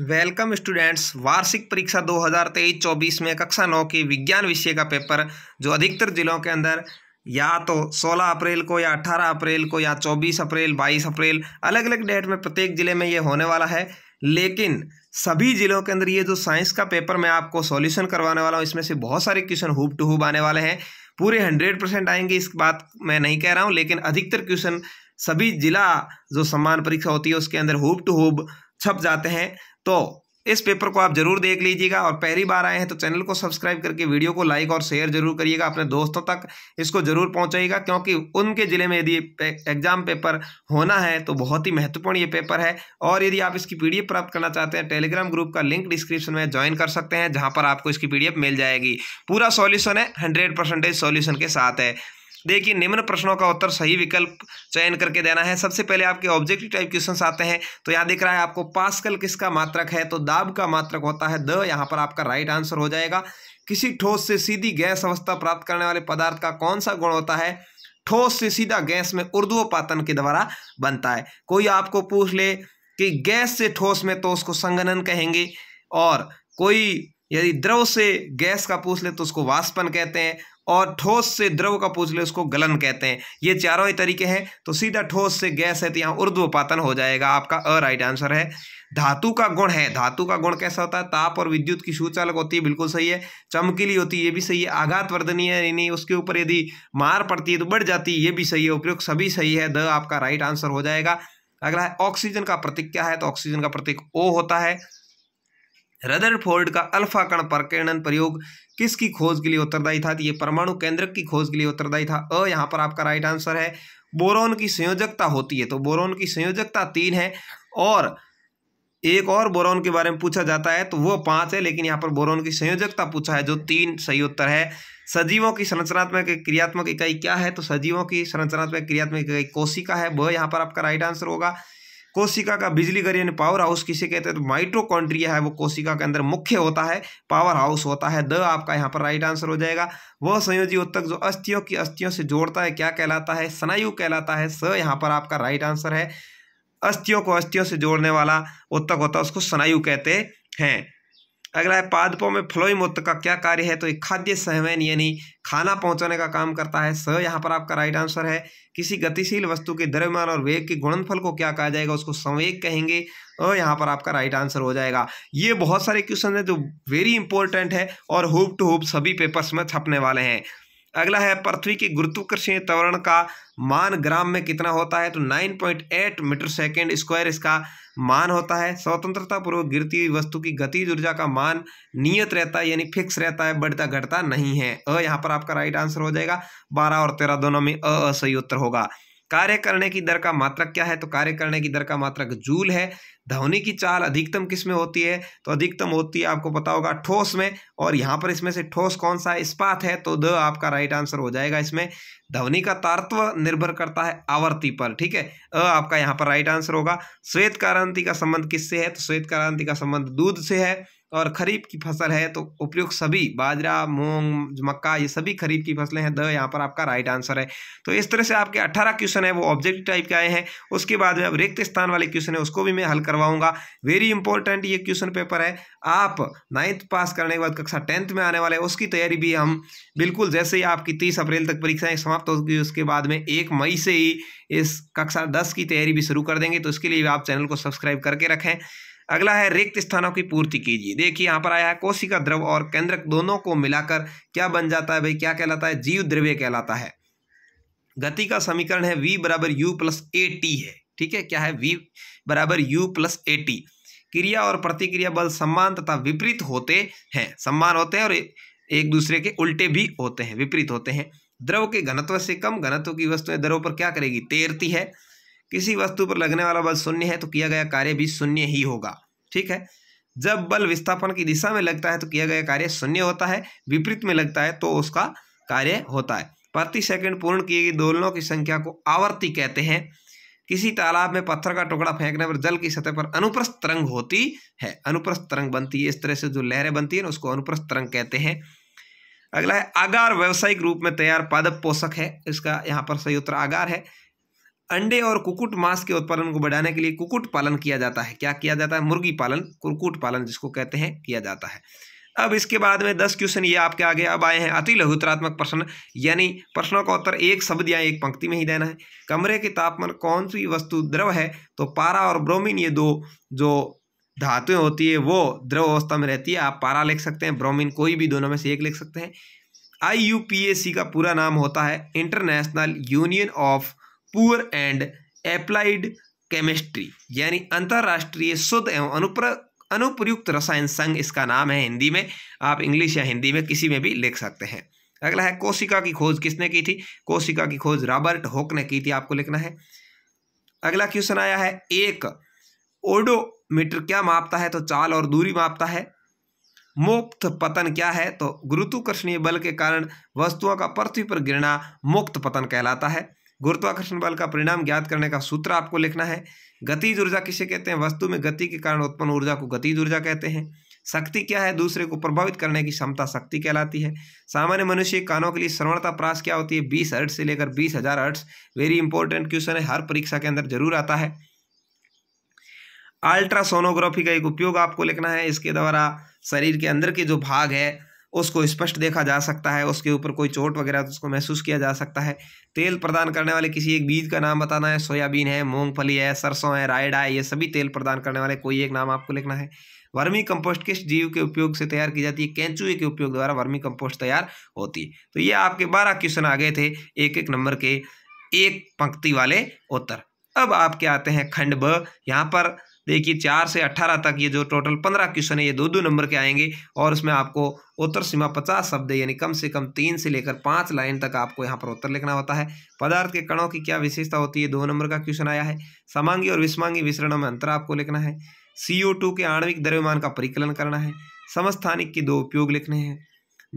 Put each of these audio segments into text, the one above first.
welcome students वार्षिक परीक्षा 2023-24 में कक्षा नौ के विज्ञान विषय का पेपर जो अधिकतर जिलों के अंदर या तो 16 अप्रैल को या 18 अप्रैल को या 24 अप्रैल 22 अप्रैल अलग अलग डेट में प्रत्येक ज़िले में ये होने वाला है लेकिन सभी ज़िलों के अंदर ये जो साइंस का पेपर मैं आपको सॉल्यूशन करवाने वाला हूँ इसमें से बहुत सारे क्वेश्चन हुब टू हुब आने वाले हैं पूरे हंड्रेड परसेंट आएंगे इस बात मैं नहीं कह रहा हूँ लेकिन अधिकतर क्वेश्चन सभी जिला जो सम्मान परीक्षा होती है उसके अंदर हुब टू हुब छप जाते हैं तो इस पेपर को आप जरूर देख लीजिएगा और पहली बार आए हैं तो चैनल को सब्सक्राइब करके वीडियो को लाइक और शेयर जरूर करिएगा अपने दोस्तों तक इसको जरूर पहुंचाइएगा क्योंकि उनके ज़िले में यदि एग्जाम पेपर होना है तो बहुत ही महत्वपूर्ण ये पेपर है और यदि आप इसकी पीडीएफ प्राप्त करना चाहते हैं टेलीग्राम ग्रुप का लिंक डिस्क्रिप्शन में ज्वाइन कर सकते हैं जहाँ पर आपको इसकी पी मिल जाएगी पूरा सॉल्यूशन है हंड्रेड परसेंटेज के साथ है देखिए निम्न प्रश्नों का उत्तर सही विकल्प चयन करके देना है सबसे पहले आपके ऑब्जेक्टिव टाइप क्वेश्चन आते हैं तो यहाँ दिख रहा है आपको पास्कल किसका मात्रक है तो दाब का मात्रक होता है द यहाँ पर आपका राइट आंसर हो जाएगा किसी ठोस से सीधी गैस अवस्था प्राप्त करने वाले पदार्थ का कौन सा गुण होता है ठोस से सीधा गैस में उर्द्वपातन के द्वारा बनता है कोई आपको पूछ ले कि गैस से ठोस में तो उसको संगनन कहेंगे और कोई यदि द्रव से गैस का पूछ ले तो उसको वाष्पन कहते हैं और ठोस से द्रव का पूछ ले उसको गलन कहते हैं ये चारों ही तरीके हैं तो सीधा ठोस से गैस है तो यहाँ उर्ध्वपातन हो जाएगा आपका अ राइट आंसर है धातु का गुण है धातु का गुण कैसा होता है ताप और विद्युत की सूचालक होती है बिल्कुल सही है चमकीली होती है ये भी सही है आघात वर्धनीय यानी उसके ऊपर यदि मार पड़ती है तो बढ़ जाती है ये भी सही है उपयुक्त सभी सही है द आपका राइट आंसर हो जाएगा अगला है ऑक्सीजन का प्रतीक क्या है तो ऑक्सीजन का प्रतीक ओ होता है रदरफोर्ड का अल्फा कण प्रकीर्णन प्रयोग किसकी खोज के लिए उत्तरदायी था तो ये परमाणु केंद्रक की खोज के लिए उत्तरदायी था अ यहाँ पर आपका राइट आंसर है बोरोन की संयोजकता होती है तो बोरोन की संयोजकता तीन है और एक और बोरोन के बारे में पूछा जाता है तो वो पाँच है लेकिन यहाँ पर बोरोन की संयोजकता पूछा है जो तीन सही उत्तर है सजीवों की संरचनात्मक क्रियात्मक इकाई क्या है तो सजीवों की संरचनात्मक क्रियात्मक इकाई कोशिका है वह यहाँ पर आपका राइट आंसर होगा कोशिका का बिजली घर यानी पावर हाउस किसे कहते हैं तो माइट्रोकॉन्ट्रिया है वो कोशिका के अंदर मुख्य होता है पावर हाउस होता है द आपका यहाँ पर राइट आंसर हो जाएगा वह संयोजी उत्तक जो अस्थियों की अस्थियों से जोड़ता है क्या कहलाता है स्नायु कहलाता है स यहाँ पर आपका राइट आंसर है अस्थियों को अस्थियों से जोड़ने वाला उत्तक होता है उसको स्नायु कहते हैं अगला है पादपों में फ्लोई फ्लोइमूत्र का क्या कार्य है तो एक खाद्य सहवन यानी खाना पहुंचाने का काम करता है स यहाँ पर आपका राइट आंसर है किसी गतिशील वस्तु के द्रव्यमान और वेग के गुणनफल को क्या कहा जाएगा उसको संवेग कहेंगे और यहाँ पर आपका राइट आंसर हो जाएगा ये बहुत सारे क्वेश्चन हैं जो वेरी इंपॉर्टेंट है और होप टू होप सभी पेपर्स में छपने वाले हैं अगला है पृथ्वी के गुरुत्वाकर्षण त्वरण का मान ग्राम में कितना होता है तो 9.8 मीटर सेकेंड स्क्वायर इसका मान होता है स्वतंत्रता पूर्वक गिरती हुई वस्तु की गति ऊर्जा का मान नियत रहता है यानी फिक्स रहता है बढ़ता घटता नहीं है अ यहाँ पर आपका राइट आंसर हो जाएगा बारह और तेरह दोनों में सही उत्तर होगा कार्य करने की दर का मात्रक क्या है तो कार्य करने की दर का मात्रक जूल है ध्वनि की चाल अधिकतम किस में होती है तो अधिकतम होती है आपको पता होगा ठोस में और यहाँ पर इसमें से ठोस कौन सा इस्पात है तो द आपका राइट आंसर हो जाएगा इसमें ध्वनि का तारत्व निर्भर करता है आवर्ति पर ठीक है अ आपका यहाँ पर राइट आंसर होगा श्वेत क्रांति का संबंध किससे है तो श्वेत क्रांति का संबंध दूध से है और खरीफ की फसल है तो उपयुक्त सभी बाजरा मूंग मक्का ये सभी खरीफ की फसलें हैं द यहाँ पर आपका राइट आंसर है तो इस तरह से आपके 18 क्वेश्चन है वो ऑब्जेक्टिव टाइप के आए हैं उसके बाद में अब रिक्त स्थान वाले क्वेश्चन है उसको भी मैं हल करवाऊंगा वेरी इंपॉर्टेंट ये क्वेश्चन पेपर है आप नाइन्थ पास करने के बाद कक्षा टेंथ में आने वाले उसकी तैयारी भी हम बिल्कुल जैसे ही आपकी तीस अप्रैल तक परीक्षाएं समाप्त होगी उसके बाद में एक मई से ही इस कक्षा दस की तैयारी भी शुरू कर देंगे तो इसके लिए आप चैनल को सब्सक्राइब करके रखें अगला है रिक्त स्थानों की पूर्ति कीजिए देखिए यहाँ पर आया है कोशिका द्रव और केंद्रक दोनों को मिलाकर क्या बन जाता है भाई क्या कहलाता है जीव द्रव्य कहलाता है गति का समीकरण है v बराबर यू प्लस ए टी है ठीक है क्या है v बराबर यू प्लस ए टी क्रिया और प्रतिक्रिया बल सम्मान तथा विपरीत होते हैं सम्मान होते हैं और एक दूसरे के उल्टे भी होते हैं विपरीत होते हैं द्रव के घनत्व से कम घनत्व की वस्तुएं द्रव पर क्या करेगी तैरती है किसी वस्तु पर लगने वाला बल शून्य है तो किया गया कार्य भी शून्य ही होगा ठीक है जब बल विस्थापन की दिशा में लगता है तो किया गया कार्य शून्य होता है विपरीत में लगता है तो उसका कार्य होता है प्रति सेकंड पूर्ण किए गए दोलनों की संख्या को आवर्ती कहते हैं किसी तालाब में पत्थर का टुकड़ा फेंकने पर जल की सतह पर अनुप्रस्थ तरंग होती है अनुप्रस्थ तरंग बनती है इस तरह से जो लहरें बनती है ना उसको अनुप्रस्थ तरंग कहते हैं अगला है आगार व्यावसायिक रूप में तैयार पादप पोषक है इसका यहाँ पर सही उत्तर आगार है अंडे और कुकुट मांस के उत्पादन को बढ़ाने के लिए कुकुट पालन किया जाता है क्या किया जाता है मुर्गी पालन कुकुट पालन जिसको कहते हैं किया जाता है अब इसके बाद में दस क्वेश्चन ये आपके आगे अब आए हैं अति लघुतरात्मक प्रश्न यानी प्रश्नों का उत्तर एक शब्द या एक पंक्ति में ही देना है कमरे के तापमान कौन सी वस्तु द्रव है तो पारा और ब्रोमीन ये दो जो धातुएं होती है वो द्रव अवस्था में रहती है आप पारा लिख सकते हैं ब्रोमीन कोई भी दोनों में से एक लिख सकते हैं आई का पूरा नाम होता है international union of pure and applied chemistry यानी अंतर्राष्ट्रीय शुद्ध एवं अनुप्र अनुप्रयुक्त रसायन संघ इसका नाम है हिंदी में आप इंग्लिश या हिंदी में किसी में भी लिख सकते हैं अगला है कोशिका की खोज किसने की थी कोशिका की खोज रॉबर्ट होक ने की थी आपको लिखना है अगला क्वेश्चन आया है एक ओडोमीटर क्या मापता है तो चाल और दूरी मापता है मुक्त पतन क्या है तो गुरुत्वाकर्षणीय बल के कारण वस्तुओं का पृथ्वी पर गिरना मुक्त पतन कहलाता है गुरुत्वाकर्षण बल का परिणाम ज्ञात करने का सूत्र आपको लिखना है गतिज ऊर्जा किसे कहते हैं वस्तु में गति के कारण उत्पन्न ऊर्जा को गतिज ऊर्जा कहते हैं शक्ति क्या है दूसरे को प्रभावित करने की क्षमता शक्ति कहलाती है सामान्य मनुष्य कानों के लिए श्रवणता प्रास क्या होती है बीस अर्ट से लेकर बीस हजार हर्ट्स वेरी इंपॉर्टेंट क्वेश्चन है हर परीक्षा के अंदर जरूर आता है अल्ट्रासोनोग्राफी का एक उपयोग आपको लिखना है इसके द्वारा शरीर के अंदर के जो भाग है उसको स्पष्ट देखा जा सकता है उसके ऊपर कोई चोट वगैरह तो उसको महसूस किया जा सकता है तेल प्रदान करने वाले किसी एक बीज का नाम बताना है सोयाबीन है मूंगफली है सरसों है रायडा है ये सभी तेल प्रदान करने वाले कोई एक नाम आपको लिखना है वर्मी कंपोस्ट किस जीव के उपयोग से तैयार की जाती है कैंचुए के उपयोग द्वारा वर्मी कंपोस्ट तैयार होती है तो ये आपके बारह क्वेश्चन आ गए थे एक एक नंबर के एक पंक्ति वाले उत्तर अब आपके आते हैं खंड ब यहाँ पर देखिए चार से अट्ठारह तक ये जो टोटल पंद्रह क्वेश्चन है ये दो दो नंबर के आएंगे और उसमें आपको उत्तर सीमा पचास शब्द यानी कम से कम तीन से लेकर पाँच लाइन तक आपको यहाँ पर उत्तर लिखना होता है पदार्थ के कणों की क्या विशेषता होती है दो नंबर का क्वेश्चन आया है समांगी और विस्मांगी विसरणों में अंतर आपको लिखना है सी के आणविक द्रव्यमान का परिकलन करना है समस्थानिक के दो उपयोग लिखने हैं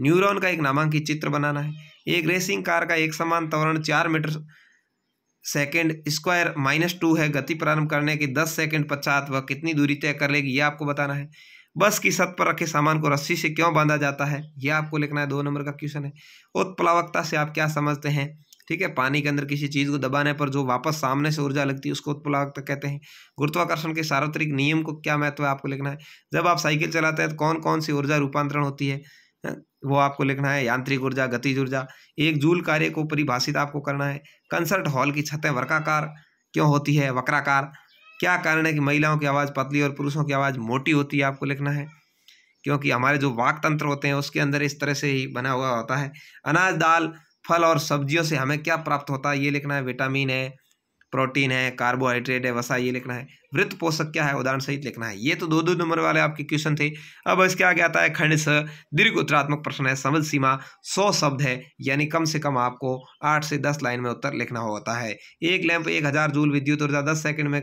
न्यूरॉन का एक नामांकित चित्र बनाना है एक रेसिंग कार का एक समान तवरण चार metre second square minus two है गति प्रारंभ करने की दस सेकेंड पश्चात वह कितनी दूरी तय कर लेगी यह आपको बताना है बस की सत पर रखे सामान को रस्सी से क्यों बांधा जाता है यह आपको लिखना है दो नंबर का क्वेश्चन है उत्प्लावकता से आप क्या समझते हैं ठीक है पानी के अंदर किसी चीज़ को दबाने पर जो वापस सामने से ऊर्जा लगती है उसको उत्प्लावकता कहते हैं गुरुत्वाकर्षण के सार्वत्रिक नियम को क्या महत्व है आपको लिखना है जब आप साइकिल चलाते हैं तो कौन कौन सी ऊर्जा रूपांतरण होती है हाँ, वो आपको लिखना है यांत्रिक ऊर्जा गतिज ऊर्जा एक जूल कार्य को परिभाषित आपको करना है कंसर्ट हॉल की छतें वर्काकार क्यों होती है वक्राकार क्या कारण है कि महिलाओं की आवाज़ पतली और पुरुषों की आवाज़ मोटी होती है आपको लिखना है क्योंकि हमारे जो वाक तंत्र होते हैं उसके अंदर इस तरह से ही बना हुआ होता है अनाज दाल फल और सब्जियों से हमें क्या प्राप्त होता है ये लिखना है विटामिन है प्रोटीन है कार्बोहाइड्रेट है वसा ये लिखना है वृत्त पोषक क्या है उदाहरण सहित लिखना है ये तो दो दो नंबर वाले आपके क्वेश्चन थे अब इसके आगे आता है खंड स दीर्घ उत्तरात्मक प्रश्न है समझ सीमा सौ शब्द है यानी कम से कम आपको आठ से दस लाइन में उत्तर लिखना होता है एक लैंप एक हज़ार जूल विद्युत ऊर्जा दस सेकंड में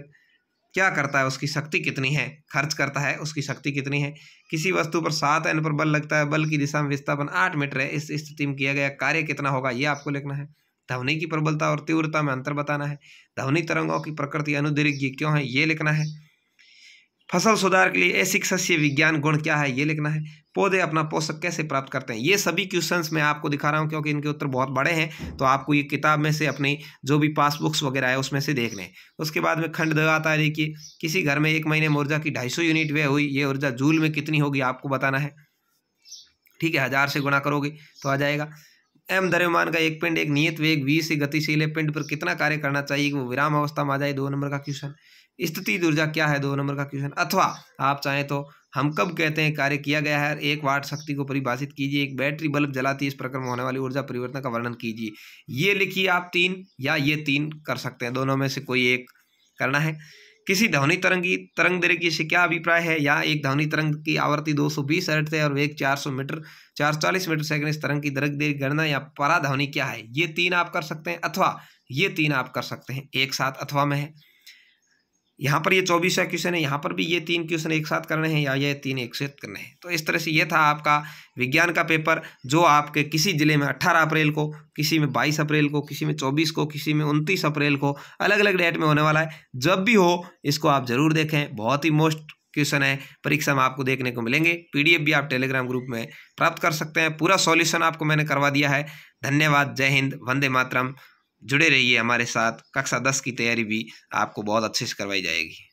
क्या करता है उसकी शक्ति कितनी है खर्च करता है उसकी शक्ति कितनी है किसी वस्तु पर सात एन पर बल लगता है बल की दिशा में विस्थापन आठ मीटर है इस स्थिति में किया गया कार्य कितना होगा ये आपको लिखना है ध्वनि की प्रबलता और तीव्रता में अंतर बताना है ध्वनि तरंगों की प्रकृति अनुदीर्घ्य क्यों है ये लिखना है फसल सुधार के लिए ऐसी सस्य विज्ञान गुण क्या है ये लिखना है पौधे अपना पोषक कैसे प्राप्त करते हैं ये सभी क्वेश्चंस मैं आपको दिखा रहा हूँ क्योंकि इनके उत्तर बहुत बड़े हैं तो आपको ये किताब में से अपनी जो भी पासबुक्स वगैरह है उसमें से देख लें उसके बाद में खंड दवा आता है देखिए किसी घर में एक महीने में ऊर्जा की ढाई यूनिट व्यय हुई ये ऊर्जा जूल में कितनी होगी आपको बताना है ठीक है हज़ार से गुणा करोगे तो आ जाएगा एम द्रव्यमान का एक पिंड एक नियत वेग वी से गतिशील है पिंड पर कितना कार्य करना चाहिए कि वो विराम अवस्था में आ जाए दो नंबर का क्वेश्चन स्थिति ऊर्जा क्या है दो नंबर का क्वेश्चन अथवा आप चाहें तो हम कब कहते हैं कार्य किया गया है एक वाट शक्ति को परिभाषित कीजिए एक बैटरी बल्ब जलाती है इस प्रकार में होने वाली ऊर्जा परिवर्तन का वर्णन कीजिए ये लिखिए आप तीन या ये तीन कर सकते हैं दोनों में से कोई एक करना है किसी ध्वनि तरंग की तरंग दैर्घ्य से क्या अभिप्राय है यहाँ एक ध्वनि तरंग की आवृत्ति 220 सौ बीस हर्ट है और वेग 400 मीटर 440 मीटर सेकंड इस तरंग की दरक देर गणना या पराध्वनि क्या है ये तीन आप कर सकते हैं अथवा ये तीन आप कर सकते हैं एक साथ अथवा में है यहाँ पर ये चौबीसवा क्वेश्चन है यहाँ पर भी ये तीन क्वेश्चन एक साथ करने हैं या ये तीन एक साथ करने हैं तो इस तरह से ये था आपका विज्ञान का पेपर जो आपके किसी जिले में 18 अप्रैल को किसी में 22 अप्रैल को किसी में 24 को किसी में 29 अप्रैल को अलग अलग डेट में होने वाला है जब भी हो इसको आप ज़रूर देखें बहुत ही मोस्ट क्वेश्चन है परीक्षा में आपको देखने को मिलेंगे पीडीएफ भी आप टेलीग्राम ग्रुप में प्राप्त कर सकते हैं पूरा सॉल्यूशन आपको मैंने करवा दिया है धन्यवाद जय हिंद वंदे मातरम जुड़े रहिए हमारे साथ कक्षा दस की तैयारी भी आपको बहुत अच्छे से करवाई जाएगी